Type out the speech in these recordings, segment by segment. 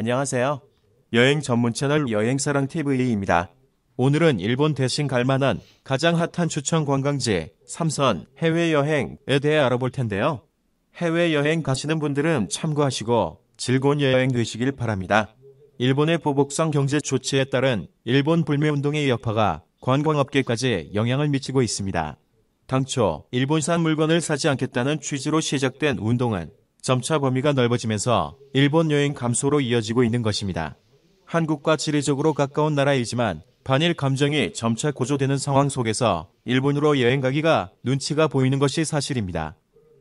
안녕하세요. 여행 전문 채널 여행사랑TV입니다. 오늘은 일본 대신 갈만한 가장 핫한 추천 관광지 3선 해외여행에 대해 알아볼 텐데요. 해외여행 가시는 분들은 참고하시고 즐거운 여행 되시길 바랍니다. 일본의 보복성 경제 조치에 따른 일본 불매운동의 여파가 관광업계까지 영향을 미치고 있습니다. 당초 일본산 물건을 사지 않겠다는 취지로 시작된 운동은 점차 범위가 넓어지면서 일본 여행 감소로 이어지고 있는 것입니다. 한국과 지리적으로 가까운 나라이지만 반일 감정이 점차 고조되는 상황 속에서 일본으로 여행 가기가 눈치가 보이는 것이 사실입니다.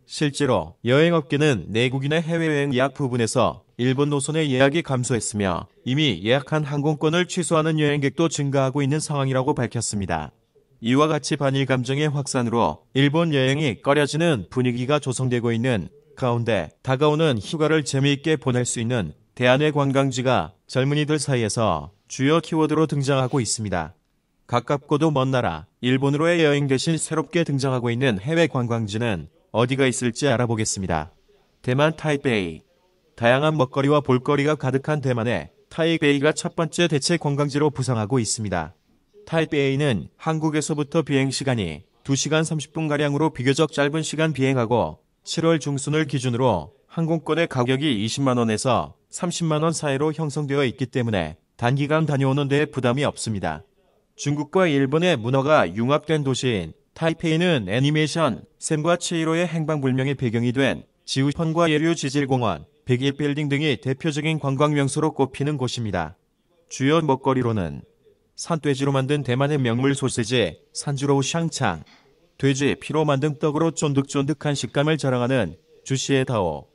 실제로 여행업계는 내국인의 해외여행 예약 부분에서 일본 노선의 예약이 감소했으며 이미 예약한 항공권을 취소하는 여행객도 증가하고 있는 상황이라고 밝혔습니다. 이와 같이 반일 감정의 확산으로 일본 여행이 꺼려지는 분위기가 조성되고 있는 가운데 다가오는 휴가를 재미있게 보낼 수 있는 대안의 관광지가 젊은이들 사이에서 주요 키워드로 등장하고 있습니다. 가깝고도 먼 나라, 일본으로의 여행 대신 새롭게 등장하고 있는 해외 관광지는 어디가 있을지 알아보겠습니다. 대만 타이베이. 다양한 먹거리와 볼거리가 가득한 대만에 타이베이가 첫 번째 대체 관광지로 부상하고 있습니다. 타이베이는 한국에서부터 비행 시간이 2시간 30분가량으로 비교적 짧은 시간 비행하고 7월 중순을 기준으로 항공권의 가격이 20만원에서 30만원 사이로 형성되어 있기 때문에 단기간 다녀오는 데 부담이 없습니다. 중국과 일본의 문화가 융합된 도시인 타이페이는 애니메이션 샘과 치이로의 행방불명의 배경이 된 지우펀과 예류 지질공원, 백일빌딩 등이 대표적인 관광 명소로 꼽히는 곳입니다. 주요 먹거리로는 산돼지로 만든 대만의 명물 소시지, 산주로우 샹창, 돼지 피로 만든 떡으로 쫀득쫀득한 식감을 자랑하는 주시의 다오.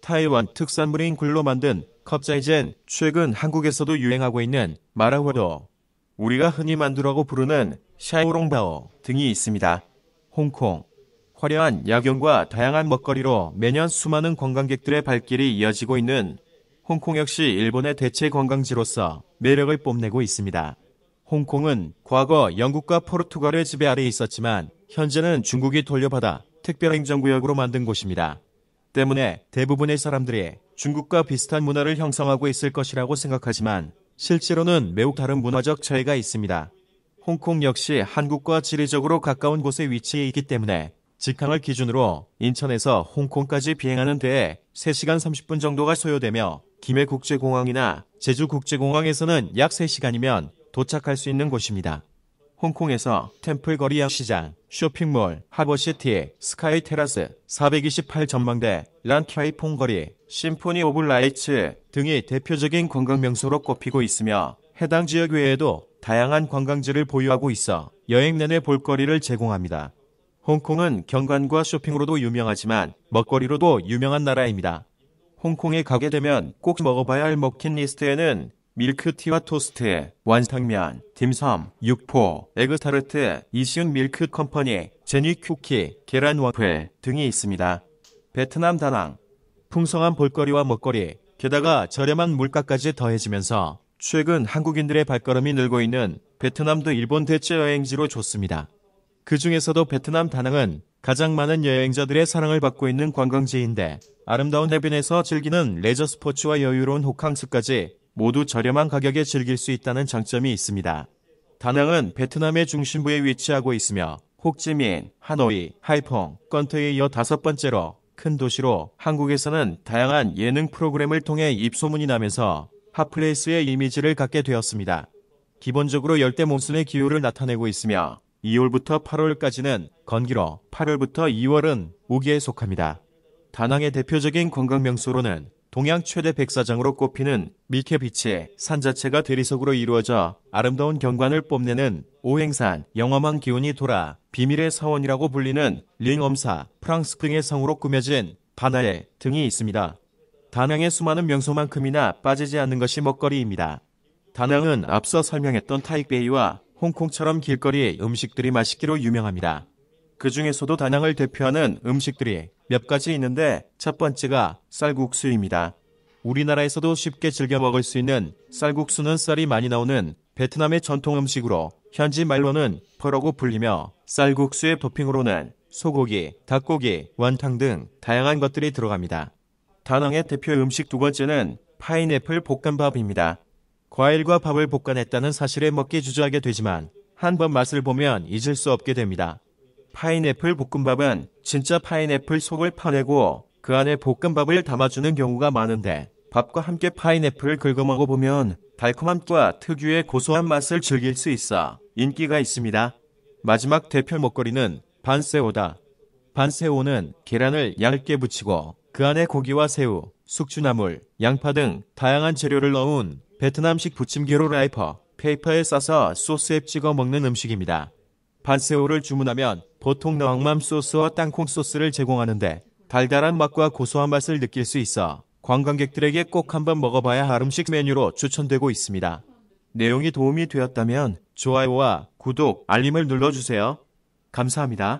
타이완 특산물인 굴로 만든 컵자이젠 최근 한국에서도 유행하고 있는 마라워도 우리가 흔히 만두라고 부르는 샤오롱바오 등이 있습니다. 홍콩. 화려한 야경과 다양한 먹거리로 매년 수많은 관광객들의 발길이 이어지고 있는 홍콩 역시 일본의 대체 관광지로서 매력을 뽐내고 있습니다. 홍콩은 과거 영국과 포르투갈의 지배 아래 있었지만 현재는 중국이 돌려받아 특별행정구역으로 만든 곳입니다. 때문에 대부분의 사람들이 중국과 비슷한 문화를 형성하고 있을 것이라고 생각하지만 실제로는 매우 다른 문화적 차이가 있습니다. 홍콩 역시 한국과 지리적으로 가까운 곳에 위치해 있기 때문에 직항을 기준으로 인천에서 홍콩까지 비행하는 데에 3시간 30분 정도가 소요되며 김해국제공항이나 제주국제공항에서는 약 3시간이면 도착할 수 있는 곳입니다. 홍콩에서 템플거리 야시장, 쇼핑몰, 하버시티, 스카이 테라스, 428 전망대, 란트라이 폰거리, 심포니 오브 라이츠 등이 대표적인 관광 명소로 꼽히고 있으며 해당 지역 외에도 다양한 관광지를 보유하고 있어 여행 내내 볼거리를 제공합니다. 홍콩은 경관과 쇼핑으로도 유명하지만 먹거리로도 유명한 나라입니다. 홍콩에 가게 되면 꼭 먹어봐야 할먹힌 리스트에는 밀크티와 토스트 완탕면, 딤섬, 육포, 에그타르트, 이시운 밀크 컴퍼니, 제니 쿠키, 계란 와플 등이 있습니다. 베트남 다낭 풍성한 볼거리와 먹거리, 게다가 저렴한 물가까지 더해지면서 최근 한국인들의 발걸음이 늘고 있는 베트남도 일본 대체 여행지로 좋습니다. 그 중에서도 베트남 다낭은 가장 많은 여행자들의 사랑을 받고 있는 관광지인데 아름다운 해변에서 즐기는 레저 스포츠와 여유로운 호캉스까지 모두 저렴한 가격에 즐길 수 있다는 장점이 있습니다. 다낭은 베트남의 중심부에 위치하고 있으며 호찌민, 하노이, 하이퐁, 건트에 이어 다섯 번째로 큰 도시로 한국에서는 다양한 예능 프로그램을 통해 입소문이 나면서 핫플레이스의 이미지를 갖게 되었습니다. 기본적으로 열대 몬순의 기후를 나타내고 있으며 2월부터 8월까지는 건기로 8월부터 2월은 우기에 속합니다. 다낭의 대표적인 관광 명소로는 동양 최대 백사장으로 꼽히는 밀케비치의 산 자체가 대리석으로 이루어져 아름다운 경관을 뽐내는 오행산 영험한 기운이 돌아 비밀의 사원이라고 불리는 링엄사 프랑스 등의 성으로 꾸며진 바나에 등이 있습니다. 다낭의 수많은 명소만큼이나 빠지지 않는 것이 먹거리입니다. 다낭은 앞서 설명했던 타이베이와 홍콩처럼 길거리 의 음식들이 맛있기로 유명합니다. 그 중에서도 다낭을 대표하는 음식들이 몇 가지 있는데 첫 번째가 쌀국수입니다. 우리나라에서도 쉽게 즐겨 먹을 수 있는 쌀국수는 쌀이 많이 나오는 베트남의 전통 음식으로 현지 말로는 퍼라고 불리며 쌀국수의 토핑으로는 소고기, 닭고기, 완탕 등 다양한 것들이 들어갑니다. 다낭의 대표 음식 두 번째는 파인애플 볶음밥입니다. 과일과 밥을 볶아냈다는 사실에 먹기 주저하게 되지만 한 번 맛을 보면 잊을 수 없게 됩니다. 파인애플 볶음밥은 진짜 파인애플 속을 파내고 그 안에 볶음밥을 담아주는 경우가 많은데 밥과 함께 파인애플을 긁어 먹어보면 달콤함과 특유의 고소한 맛을 즐길 수 있어 인기가 있습니다. 마지막 대표 먹거리는 반새우다. 반새우는 계란을 얇게 부치고 그 안에 고기와 새우, 숙주나물, 양파 등 다양한 재료를 넣은 베트남식 부침개로 라이퍼, 페이퍼에 싸서 소스에 찍어 먹는 음식입니다. 반세오를 주문하면 보통 너맘 소스와 땅콩 소스를 제공하는데 달달한 맛과 고소한 맛을 느낄 수 있어 관광객들에게 꼭 한번 먹어봐야 할 음식 메뉴로 추천되고 있습니다. 내용이 도움이 되었다면 좋아요와 구독, 알림을 눌러주세요. 감사합니다.